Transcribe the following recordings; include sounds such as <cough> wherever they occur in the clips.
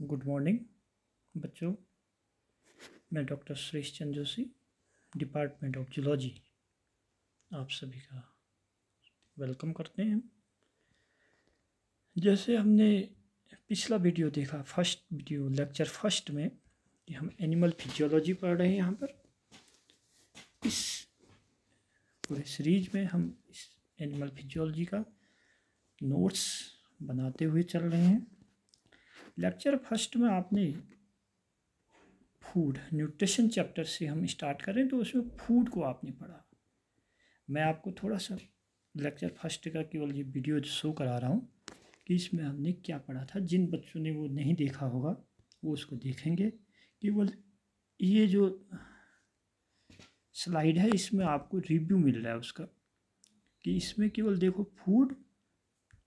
good morning बच्चों मैं doctor Suresh Chand Joshi department of zoology आप सभी का वेलकम करते हैं जैसे हमने पिछला वीडियो देखा फर्स्ट वीडियो लेक्चर फर्स्ट में कि हम एनिमल फिजियोलॉजी पढ़ रहे हैं यहाँ पर इस पूरे सीरीज में हम इस एनिमल फिजियोलॉजी का नोट्स बनाते हुए चल रहे हैं लेक्चर फर्स्ट में आपने फूड न्यूट्रिशन चैप्टर से हम स्टार्ट करें तो उसमें फूड को आपने पढ़ा मैं आपको थोड़ा सा लेक्चर फर्स्ट का केवल ये वीडियो शो करा रहा हूँ कि इसमें हमने क्या पढ़ा था जिन बच्चों ने वो नहीं देखा होगा वो उसको देखेंगे केवल ये जो स्लाइड है इसमें आपको रिव्यू मिल रहा है उसका कि इसमें केवल देखो फूड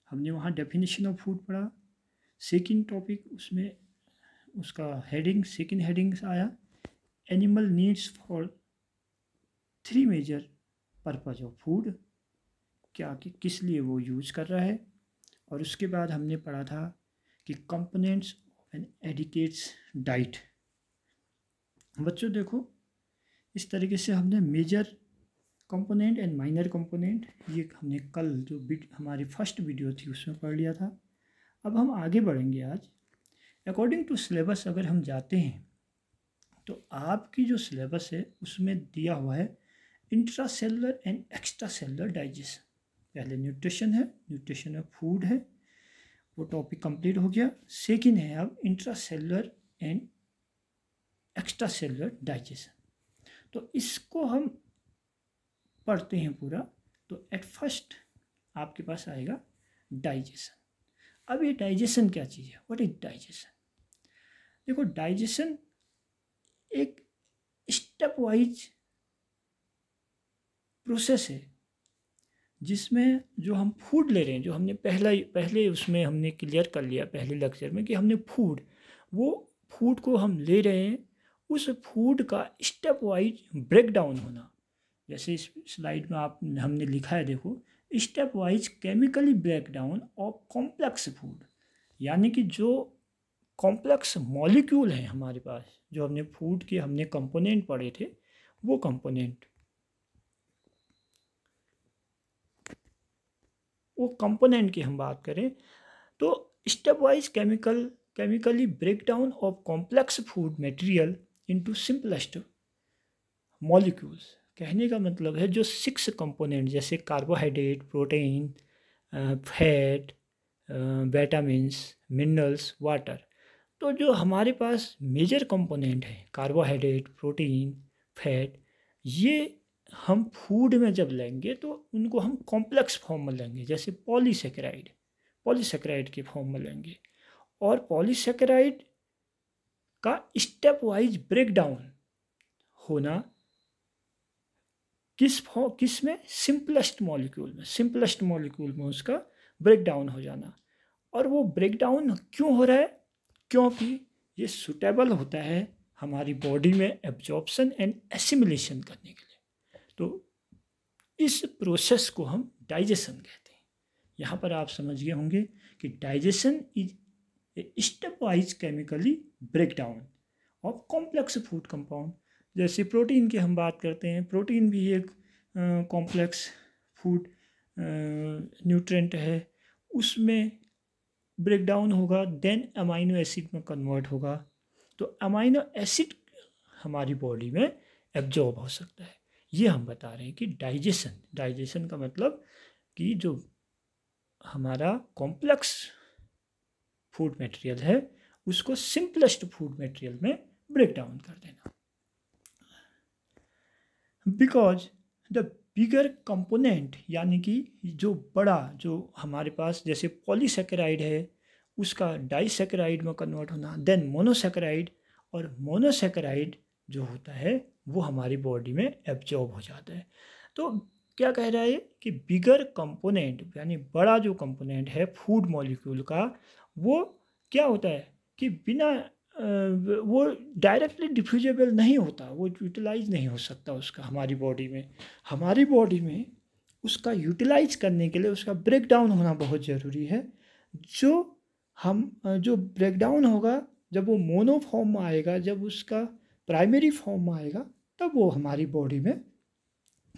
हमने वहाँ डेफिनेशन ऑफ फूड पढ़ा सेकेंड टॉपिक उसमें उसका हेडिंग सेकेंड हेडिंग्स आया animal needs for three major purpose of food क्या कि किस लिए वो यूज़ कर रहा है और उसके बाद हमने पढ़ा था कि components of an adequate diet बच्चों देखो इस तरीके से हमने major component and minor component ये हमने कल जो हमारी फर्स्ट वीडियो थी उसमें पढ़ लिया था अब हम आगे बढ़ेंगे आज अकॉर्डिंग टू सिलेबस अगर हम जाते हैं तो आपकी जो सिलेबस है उसमें दिया हुआ है intracellular and extracellular digestion पहले न्यूट्रिशन है न्यूट्रिशन है फूड है वो टॉपिक कंप्लीट हो गया सेकेंड है अब intracellular and extracellular digestion तो इसको हम पढ़ते हैं पूरा तो एट फर्स्ट आपके पास आएगा डाइजेशन अब ये डाइजेशन क्या चीज़ है व्हाट इज डाइजेशन देखो डाइजेशन एक स्टेप वाइज प्रोसेस है जिसमें जो हम फूड ले रहे हैं जो हमने पहला पहले उसमें हमने क्लियर कर लिया पहले लेक्चर में कि हमने फूड वो फूड को हम ले रहे हैं उस फूड का स्टेप वाइज ब्रेकडाउन होना जैसे इस स्लाइड में आप हमने लिखा है देखो stepwise chemically breakdown of complex food यानी कि जो कॉम्प्लेक्स मॉलिक्यूल हैं हमारे पास जो हमने फूड के हमने कंपोनेंट पढ़े थे वो कंपोनेंट वो कंपोनेंट की हम बात करें तो stepwise chemical chemically breakdown of complex food material into simplest molecules कहने का मतलब है जो सिक्स कंपोनेंट जैसे carbohydrate protein fat vitamins minerals water तो जो हमारे पास मेजर कंपोनेंट है कार्बोहाइड्रेट प्रोटीन फैट ये हम फूड में जब लेंगे तो उनको हम कॉम्प्लेक्स फॉर्म में लेंगे जैसे पॉलीसेक्राइड पॉलीसेक्राइड के फॉर्म में लेंगे और पॉलीसेक्राइड का स्टेप वाइज ब्रेकडाउन होना किस किस में सिंपलेस्ट मॉलिक्यूल में सिंपलेस्ट मॉलिक्यूल में उसका ब्रेक डाउन हो जाना और वो ब्रेक डाउन क्यों हो रहा है क्योंकि ये सुटेबल होता है हमारी बॉडी में एब्जॉर्प्शन एंड एसिमिलेशन करने के लिए तो इस प्रोसेस को हम डाइजेशन कहते हैं यहाँ पर आप समझ गए होंगे कि digestion is a stepwise chemically breakdown of complex food compound जैसे प्रोटीन की हम बात करते हैं प्रोटीन भी एक कॉम्प्लेक्स फूड न्यूट्रेंट है उसमें ब्रेक डाउन होगा देन अमाइनो एसिड में कन्वर्ट होगा तो अमाइनो एसिड हमारी बॉडी में एब्जॉर्ब हो सकता है ये हम बता रहे हैं कि डाइजेशन डाइजेशन का मतलब कि जो हमारा कॉम्प्लेक्स फूड मटेरियल है उसको सिंपलेस्ट फूड मटेरियल में ब्रेक डाउन कर देना बिकॉज द बिगर कंपोनेंट यानी कि जो बड़ा जो हमारे पास जैसे पॉलीसेकेराइड है उसका डाइसेकेराइड में कन्वर्ट होना देन मोनोसेकेराइड और मोनोसेकेराइड जो होता है वो हमारी बॉडी में एब्जॉर्ब हो जाता है तो क्या कह रहा है कि बिगर कंपोनेंट यानी बड़ा जो कंपोनेंट है फूड मॉलिक्यूल का वो क्या होता है कि बिना वो डायरेक्टली डिफ्यूजेबल नहीं होता वो यूटिलाइज नहीं हो सकता उसका हमारी बॉडी में हमारी बॉडी में उसका यूटिलाइज करने के लिए उसका ब्रेक डाउन होना बहुत ज़रूरी है जो हम जो ब्रेक डाउन होगा जब वो मोनो फॉर्म में आएगा जब उसका प्राइमरी फॉर्म में आएगा तब वो हमारी बॉडी में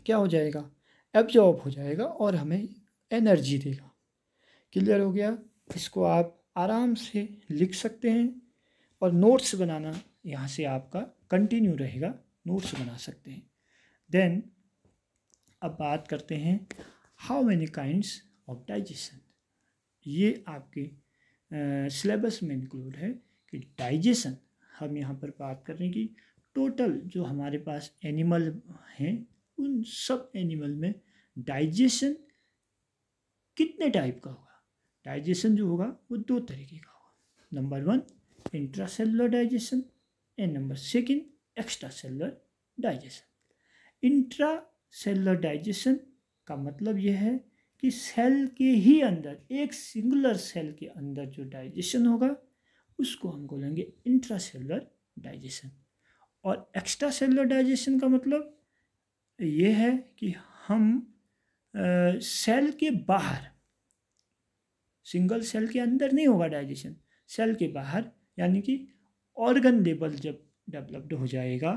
क्या हो जाएगा एब्जॉर्ब हो जाएगा और हमें एनर्जी देगा क्लियर हो गया इसको आप आराम से लिख सकते हैं और नोट्स बनाना यहाँ से आपका कंटिन्यू रहेगा नोट्स बना सकते हैं देन अब बात करते हैं how many kinds of digestion ये आपके सिलेबस में इंक्लूड है कि डाइजेशन हम यहाँ पर बात कर रहे हैं कि टोटल जो हमारे पास एनिमल हैं उन सब एनिमल में डाइजेशन कितने टाइप का होगा डाइजेशन जो होगा वो दो तरीके का होगा number one intracellular digestion and number second extracellular digestion intracellular digestion का मतलब यह है कि सेल के ही अंदर एक सिंगुलर सेल के अंदर जो डाइजेशन होगा उसको हम बोलेंगे इंट्रासेलुलर डाइजेशन और एक्स्ट्रा सेलुलर डाइजेशन का मतलब ये है कि हम आ, सेल के बाहर सिंगल सेल के अंदर नहीं होगा डाइजेशन सेल के बाहर यानी कि ऑर्गन लेबल जब डेवलप्ड हो जाएगा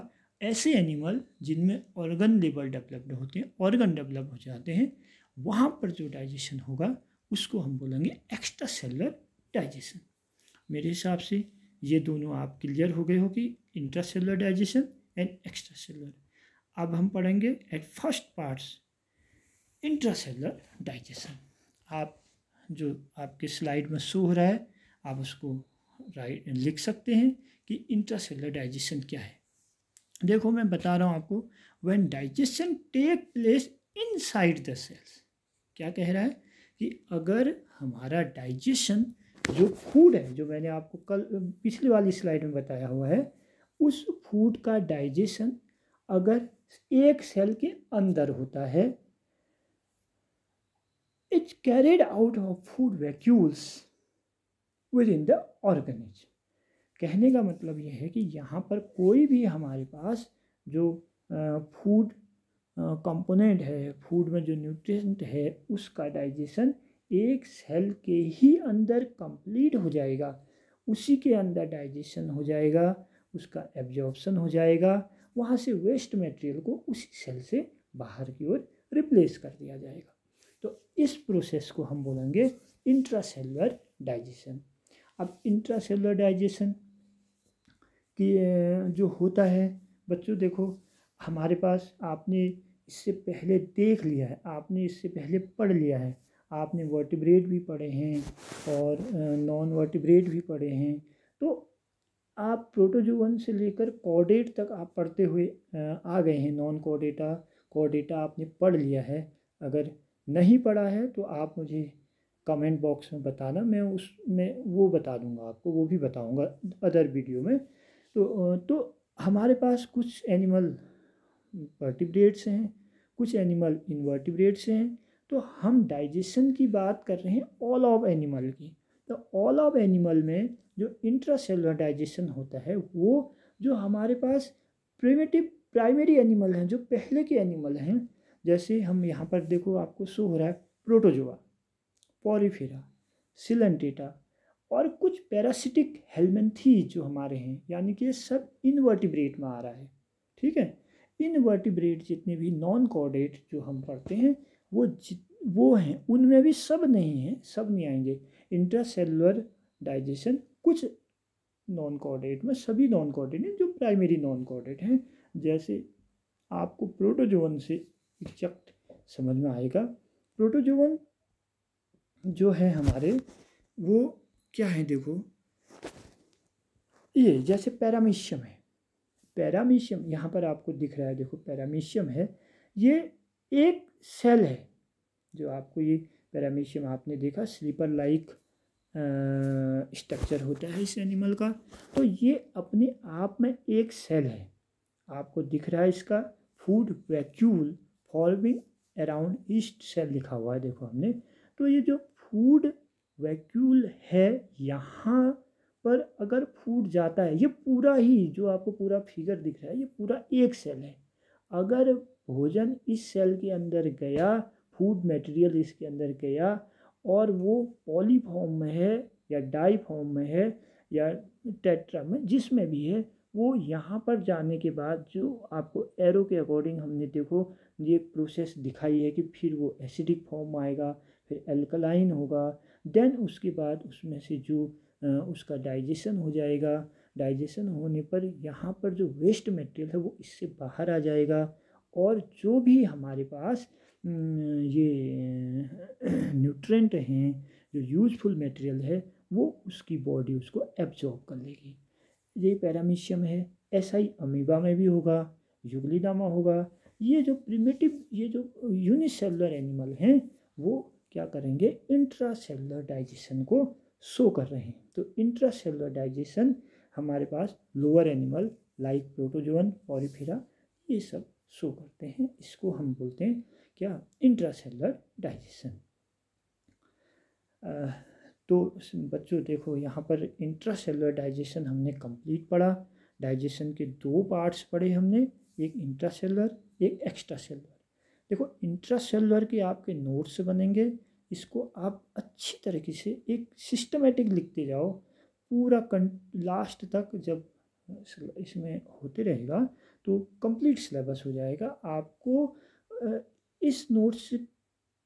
ऐसे एनिमल जिनमें ऑर्गन लेबल डेवलप्ड होते हैं ऑर्गन डेवलप हो जाते हैं वहाँ पर जो डाइजेशन होगा उसको हम बोलेंगे एक्स्ट्रा सेलर डाइजेशन मेरे हिसाब से ये दोनों आप क्लियर हो गए हो कि intracellular digestion and extracellular अब हम पढ़ेंगे at first parts intracellular digestion आप जो आपके स्लाइड में शो हो रहा है आप उसको राइट लिख सकते हैं कि इंट्रासेलर डाइजेशन क्या है देखो मैं बता रहा हूँ आपको when digestion take place inside the cells क्या कह रहा है कि अगर हमारा डाइजेशन जो फूड है जो मैंने आपको कल पिछली वाली स्लाइड में बताया हुआ है उस फूड का डाइजेशन अगर एक सेल के अंदर होता है it's carried out of food vacuoles within the organism कहने का मतलब यह है कि यहाँ पर कोई भी हमारे पास जो फूड कंपोनेंट है फूड में जो न्यूट्रिएंट है उसका डाइजेशन एक सेल के ही अंदर कंप्लीट हो जाएगा उसी के अंदर डाइजेशन हो जाएगा उसका एब्जॉर्प्शन हो जाएगा वहाँ से वेस्ट मटेरियल को उसी सेल से बाहर की ओर रिप्लेस कर दिया जाएगा तो इस प्रोसेस को हम बोलेंगे इंट्रासेलुलर डाइजेशन अब इंट्रासेलुलर डाइजेशन की जो होता है बच्चों देखो हमारे पास आपने इससे पहले देख लिया है आपने इससे पहले पढ़ लिया है आपने वर्टिब्रेट भी पढ़े हैं और नॉन वर्टिब्रेट भी पढ़े हैं तो आप प्रोटोजोवन से लेकर कॉडेट तक आप पढ़ते हुए आ गए हैं नॉन कॉडेटा कॉडेटा आपने पढ़ लिया है अगर नहीं पढ़ा है तो आप मुझे कमेंट बॉक्स में बताना मैं उस में वो बता दूंगा आपको वो भी बताऊंगा अदर वीडियो में तो तो हमारे पास कुछ एनिमल वर्टिब्रेड्स हैं कुछ एनिमल इनवर्टिब्रेड्स हैं तो हम डाइजेशन की बात कर रहे हैं ऑल ऑफ एनिमल की तो ऑल ऑफ एनिमल में जो सेलर डाइजेशन होता है वो जो हमारे पास प्रिमेटिव प्राइमरी एनिमल हैं जो पहले के एनिमल हैं जैसे हम यहाँ पर देखो आपको शो हो रहा है प्रोटोजोआ पॉरीफेरा सिलेंटेटा और कुछ पैरासिटिक हेलमेंथी जो हमारे हैं यानी कि सब इनवर्टिब्रेट में आ रहा है ठीक है इनवर्टिब्रेट जितने भी नॉन कॉर्डेट जो हम पढ़ते हैं वो वो हैं उनमें भी सब नहीं हैं सब नहीं आएंगे इंट्रासेलुलर डाइजेशन कुछ नॉन कॉर्डेट में सभी नॉन कॉर्डेट हैं जो प्राइमरी नॉन कॉर्डेट हैं जैसे आपको प्रोटोजोवन से एक्जैक्ट समझ में आएगा प्रोटोजोवन जो है हमारे वो क्या है देखो ये जैसे पैरामीशियम है पैरामीशियम यहाँ पर आपको दिख रहा है देखो पैरामीशियम है ये एक सेल है जो आपको ये पैरामीशियम आपने देखा स्लीपर लाइक स्ट्रक्चर होता है इस एनिमल का तो ये अपने आप में एक सेल है आपको दिख रहा है इसका food vacuole forming around yeast cell लिखा हुआ है देखो हमने तो ये जो फूड वैक्यूल है यहाँ पर अगर फूड जाता है ये पूरा ही जो आपको पूरा फिगर दिख रहा है ये पूरा एक सेल है अगर भोजन इस सेल के अंदर गया फूड मटेरियल इसके अंदर गया और वो पॉलीफॉर्म में है या डाई फॉर्म में है या टेट्रा में जिसमें भी है वो यहाँ पर जाने के बाद जो आपको एरो के अकॉर्डिंग हमने देखो ये प्रोसेस दिखाई है कि फिर वो एसिडिक फॉर्म आएगा फिर एल्कलाइन होगा देन उसके बाद उसमें से जो उसका डाइजेशन हो जाएगा डाइजेशन होने पर यहाँ पर जो वेस्ट मटेरियल है वो इससे बाहर आ जाएगा और जो भी हमारे पास ये न्यूट्रेंट <clears throat> हैं जो यूजफुल मटेरियल है वो उसकी बॉडी उसको एब्जॉर्ब कर लेगी ये पैरामीशियम है ऐसा ही अमीबा में भी होगा युगलीडामा होगा ये जो प्रिमेटिव ये जो यूनिसेलुलर एनिमल हैं वो क्या करेंगे इंट्रासेलुलर डाइजेशन को शो कर रहे हैं तो इंट्रासेलुलर डाइजेशन हमारे पास lower animal like protozoan porifera ये सब शो करते हैं इसको हम बोलते हैं क्या इंट्रासेलुलर डाइजेशन तो बच्चों देखो यहाँ पर इंट्रासेलुलर डाइजेशन हमने कंप्लीट पढ़ा डाइजेशन के दो पार्ट्स पढ़े हमने एक इंट्रासेलुलर एक एक्स्ट्रा सेलर देखो इंट्रा सेलुलर के आपके नोट्स बनेंगे इसको आप अच्छी तरीके से एक सिस्टमेटिक लिखते जाओ पूरा कं लास्ट तक जब इसमें होते रहेगा तो कंप्लीट सिलेबस हो जाएगा आपको इस नोट्स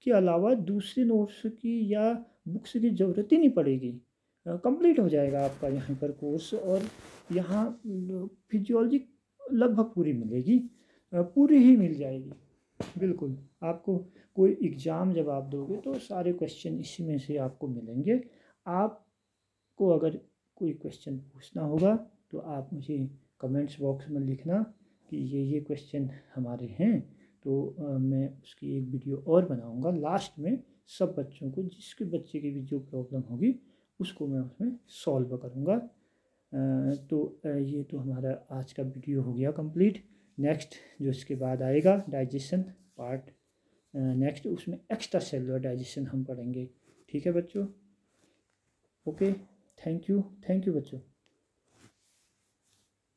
के अलावा दूसरे नोट्स की या बुक्स की ज़रूरत ही नहीं पड़ेगी कंप्लीट हो जाएगा आपका यहाँ पर कोर्स और यहाँ फिजियोलॉजी लगभग पूरी मिलेगी पूरी ही मिल जाएगी बिल्कुल आपको कोई एग्ज़ाम जब आप दोगे तो सारे क्वेश्चन इसी में से आपको मिलेंगे आपको अगर कोई क्वेश्चन पूछना होगा तो आप मुझे कमेंट्स बॉक्स में लिखना कि ये ये क्वेश्चन हमारे हैं तो आ, मैं उसकी एक वीडियो और बनाऊंगा लास्ट में सब बच्चों को जिसके बच्चे की भी जो प्रॉब्लम होगी उसको मैं उसमें सॉल्व करूँगा तो ये तो हमारा आज का वीडियो हो गया कंप्लीट नेक्स्ट जो इसके बाद आएगा डाइजेशन पार्ट नेक्स्ट उसमें एक्स्ट्रा सेलुलर डाइजेशन हम पढ़ेंगे ठीक है बच्चों okay thank you thank you बच्चों